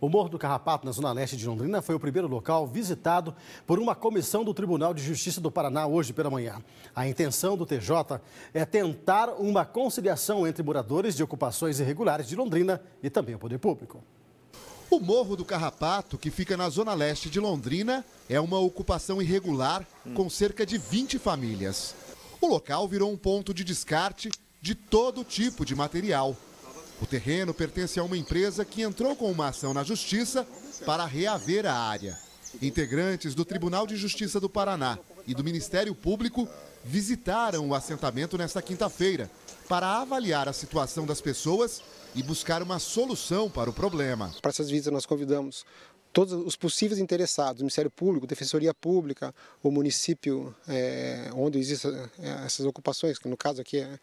O Morro do Carrapato, na zona leste de Londrina, foi o primeiro local visitado por uma comissão do Tribunal de Justiça do Paraná hoje pela manhã. A intenção do TJ é tentar uma conciliação entre moradores de ocupações irregulares de Londrina e também o poder público. O Morro do Carrapato, que fica na zona leste de Londrina, é uma ocupação irregular com cerca de 20 famílias. O local virou um ponto de descarte de todo tipo de material. O terreno pertence a uma empresa que entrou com uma ação na justiça para reaver a área. Integrantes do Tribunal de Justiça do Paraná e do Ministério Público visitaram o assentamento nesta quinta-feira para avaliar a situação das pessoas e buscar uma solução para o problema. Para essas visitas, nós convidamos todos os possíveis interessados, o Ministério Público, Defensoria Pública, o município é, onde existem eh, essas ocupações, que no caso aqui é,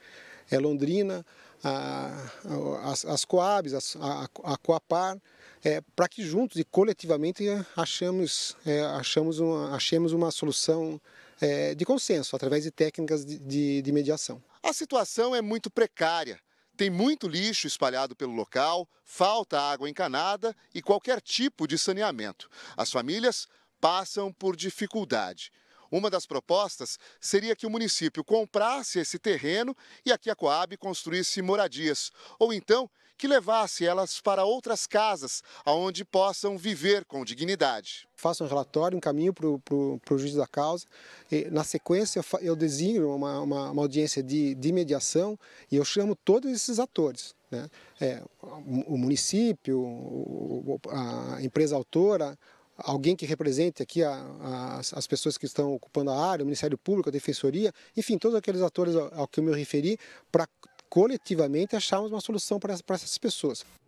é Londrina, a, as, as Coabs, a, a Coapar, é, para que juntos e coletivamente achamos, achamos uma, achemos uma solução de consenso através de técnicas de, de, de mediação. A situação é muito precária. Tem muito lixo espalhado pelo local, falta água encanada e qualquer tipo de saneamento. As famílias passam por dificuldade. Uma das propostas seria que o município comprasse esse terreno e aqui a Coab construísse moradias, ou então que levasse elas para outras casas, aonde possam viver com dignidade. Faço um relatório, um caminho para o juiz da causa. E, na sequência, eu, eu designo uma, uma, uma audiência de, de mediação e eu chamo todos esses atores. Né? É, o município, a empresa autora, alguém que represente aqui a, a, as pessoas que estão ocupando a área, o Ministério Público, a Defensoria, enfim, todos aqueles atores ao, ao que eu me referi, para coletivamente acharmos uma solução para essas pessoas.